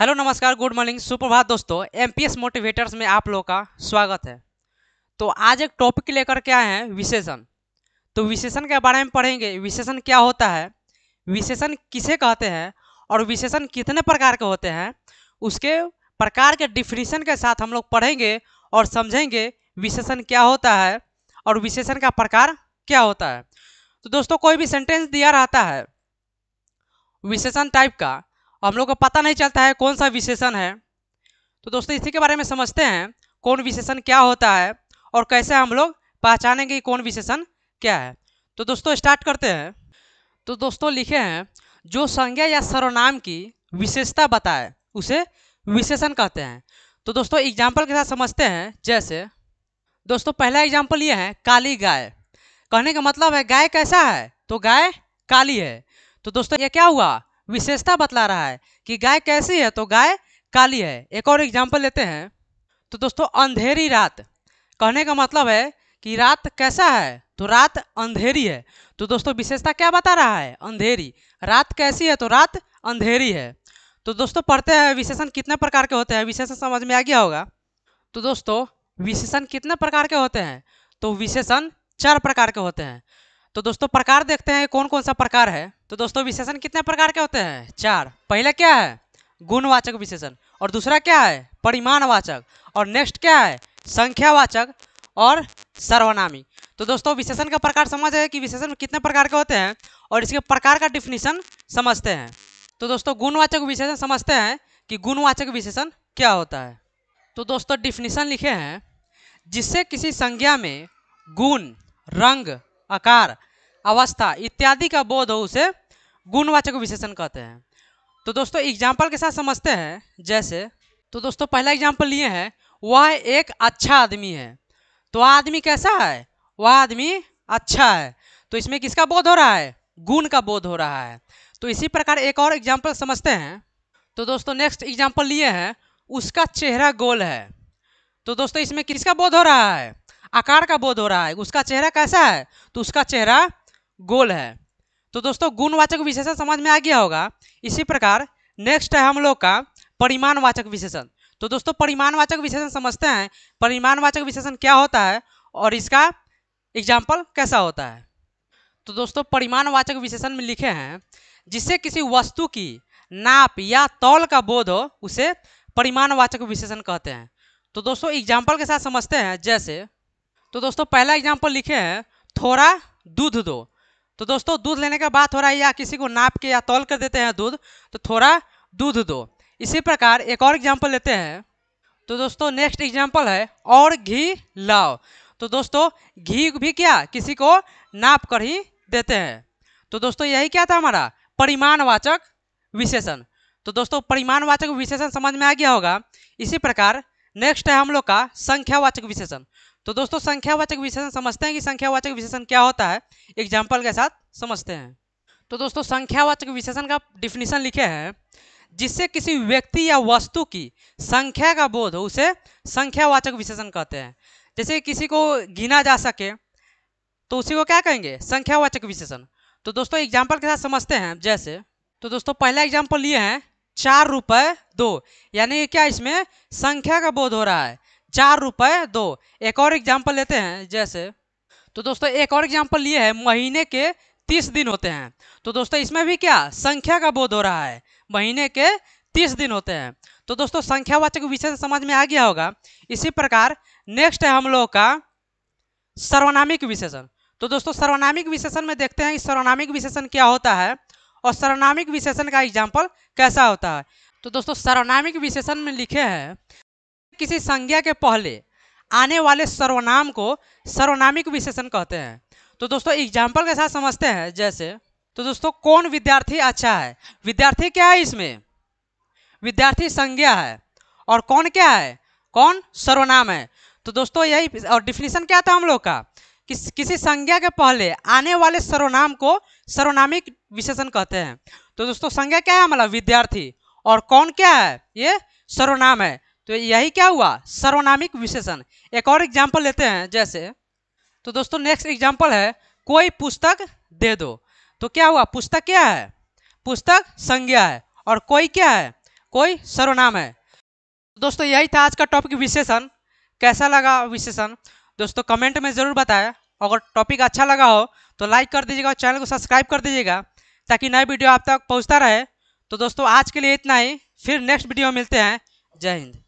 hello नमस्कार good morning सुप्रभात दोस्तों एमपीएस मोटिवेटर्स में आप लोगों का स्वागत है तो आज एक टॉपिक लेकर के आए हैं विशेषण तो विशेषण के बारे में पढ़ेंगे विशेषण क्या होता है विशेषण किसे कहते हैं और विशेषण कितने प्रकार के होते हैं उसके प्रकार के डिफिनीशन के साथ हम लोग पढ़ेंगे और समझेंगे विशेषण क्या होता है और विशेषण का प्रकार क्या होता है तो दोस्तों कोई भी सेंटेंस दिया रहता है विशेषण टाइप का हम लोग को पता नहीं चलता है कौन सा विशेषण है तो दोस्तों इसी के बारे में समझते हैं कौन विशेषण क्या होता है और कैसे हम लोग पहचानेंगे कि कौन विशेषण क्या है तो दोस्तों स्टार्ट करते हैं तो दोस्तों लिखे हैं जो संज्ञा या सर्वनाम की विशेषता बताए उसे विशेषण कहते हैं तो दोस्तों एग्जाम्पल के साथ समझते हैं जैसे दोस्तों पहला एग्जाम्पल ये है काली गाय कहने का मतलब है गाय कैसा है तो गाय काली है तो दोस्तों ये क्या हुआ विशेषता बतला रहा है कि गाय कैसी है तो गाय काली है एक और एग्जाम्पल लेते हैं तो दोस्तों अंधेरी रात कहने का मतलब है कि रात कैसा है तो रात अंधेरी है तो दोस्तों विशेषता क्या बता रहा है अंधेरी रात कैसी है तो रात अंधेरी है तो दोस्तों पढ़ते हैं विशेषण कितने प्रकार के होते हैं विशेषण समझ में आ गया होगा तो दोस्तों विशेषण कितने प्रकार के होते हैं तो विशेषण चार प्रकार के होते हैं तो दोस्तों प्रकार देखते हैं कौन कौन सा प्रकार है तो दोस्तों विशेषण कितने प्रकार के होते हैं चार पहला क्या है गुणवाचक विशेषण और दूसरा क्या है परिमाणवाचक और नेक्स्ट क्या है संख्यावाचक और सर्वनामी तो दोस्तों विशेषण का प्रकार समझ है कि विशेषण कितने प्रकार के होते हैं और इसके प्रकार का डिफिनीशन समझते हैं तो दोस्तों गुणवाचक विशेषण समझते हैं कि गुणवाचक विशेषण क्या होता है तो दोस्तों डिफिनीशन लिखे हैं जिससे किसी संज्ञा में गुण रंग आकार अवस्था इत्यादि का बोध हो उसे गुणवाचक विशेषण कहते हैं तो दोस्तों एग्जाम्पल के साथ समझते हैं जैसे तो दोस्तों पहला एग्जाम्पल लिए हैं वह एक अच्छा आदमी है तो वह आदमी कैसा है वह आदमी अच्छा है तो इसमें किसका बोध हो रहा है गुण का बोध हो रहा है तो इसी प्रकार एक और एग्जाम्पल समझते हैं तो दोस्तों नेक्स्ट एग्जाम्पल लिए हैं उसका चेहरा गोल है तो दोस्तों इसमें किसका बोध हो रहा है आकार का बोध हो रहा है उसका चेहरा कैसा है तो उसका चेहरा गोल है तो दोस्तों गुणवाचक विशेषण समझ में आ गया होगा इसी प्रकार नेक्स्ट है हम लोग का परिमाणवाचक विशेषण तो दोस्तों परिमाणवाचक विशेषण समझते हैं परिमाणवाचक विशेषण क्या होता है और इसका एग्जाम्पल कैसा होता है तो दोस्तों परिमाणवाचक विशेषण में लिखे हैं जिससे किसी वस्तु की नाप या तौल का बोध हो उसे परिमाणवाचक विशेषण कहते हैं तो दोस्तों एग्जाम्पल के साथ समझते हैं जैसे तो दोस्तों पहला एग्जाम्पल लिखे हैं थोड़ा दूध दो तो दोस्तों दूध लेने का बात हो रहा है या किसी को नाप के या तौल कर देते हैं दूध तो थोड़ा दूध दो इसी प्रकार एक और एग्जाम्पल लेते हैं तो दोस्तों नेक्स्ट एग्जाम्पल है और घी लाओ तो दोस्तों घी भी क्या किसी को नाप कर ही देते हैं तो दोस्तों यही क्या था हमारा परिमाणवाचक विशेषण तो दोस्तों परिमाणवाचक विशेषण समझ में आ गया होगा इसी प्रकार नेक्स्ट है हम लोग का संख्यावाचक विशेषण तो दोस्तों संख्यावाचक विशेषण समझते हैं कि संख्यावाचक विशेषण क्या होता है एग्जाम्पल के साथ समझते हैं तो दोस्तों संख्यावाचक विशेषण का डिफिनीशन लिखे हैं जिससे किसी व्यक्ति या वस्तु की संख्या का बोध हो उसे संख्यावाचक विशेषण कहते हैं जैसे किसी को गिना जा सके तो उसी को क्या कहेंगे संख्यावाचक विशेषण तो दोस्तों एग्जाम्पल के साथ समझते हैं जैसे तो दोस्तों पहला एग्जाम्पल लिए हैं चार रुपये दो यानी क्या इसमें संख्या का बोध हो रहा है चार रुपये दो एक और एग्जाम्पल लेते हैं जैसे तो दोस्तों एक और एग्जाम्पल ये है महीने के तीस दिन होते हैं तो दोस्तों इसमें भी क्या संख्या का बोध हो रहा है महीने के तीस दिन होते हैं तो दोस्तों संख्यावाचक विषय समझ में आ गया होगा इसी प्रकार नेक्स्ट है हम लोग का सर्वनामिक विशेषण तो दोस्तों सर्वनामिक विशेषण में देखते हैं कि सर्वनामिक विशेषण क्या होता है और सर्वनामिक विशेषण का एग्जाम्पल कैसा होता है तो दोस्तों सर्वनामिक विशेषण में लिखे हैं किसी संज्ञा के पहले आने वाले सर्वनाम को सर्वनामिक विशेषण कहते हैं तो दोस्तों एग्जाम्पल के साथ समझते हैं जैसे तो दोस्तों कौन विद्यार्थी अच्छा है विद्यार्थी क्या है इसमें विद्यार्थी संज्ञा है और कौन क्या है कौन सर्वनाम है तो दोस्तों यही और डिफिनेशन क्या था हम लोग का किस किसी संज्ञा के पहले आने वाले सर्वनाम को सर्वनामिक विशेषण कहते हैं तो दोस्तों संज्ञा क्या है हमारा विद्यार्थी और कौन क्या है ये सर्वनाम है तो यही क्या हुआ सर्वनामिक विशेषण एक और एग्जाम्पल लेते हैं जैसे तो दोस्तों नेक्स्ट एग्जाम्पल है कोई पुस्तक दे दो तो क्या हुआ पुस्तक क्या है पुस्तक संज्ञा है और कोई क्या है कोई सर्वनाम है दोस्तों यही था आज का टॉपिक विशेषण कैसा लगा विशेषण दोस्तों कमेंट में ज़रूर बताएं अगर टॉपिक अच्छा लगा हो तो लाइक कर दीजिएगा और चैनल को सब्सक्राइब कर दीजिएगा ताकि नए वीडियो आप तक पहुंचता रहे तो दोस्तों आज के लिए इतना ही फिर नेक्स्ट वीडियो मिलते हैं जय हिंद